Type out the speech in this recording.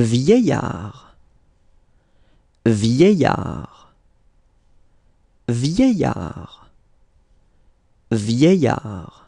vieillard, vieillard, vieillard, vieillard.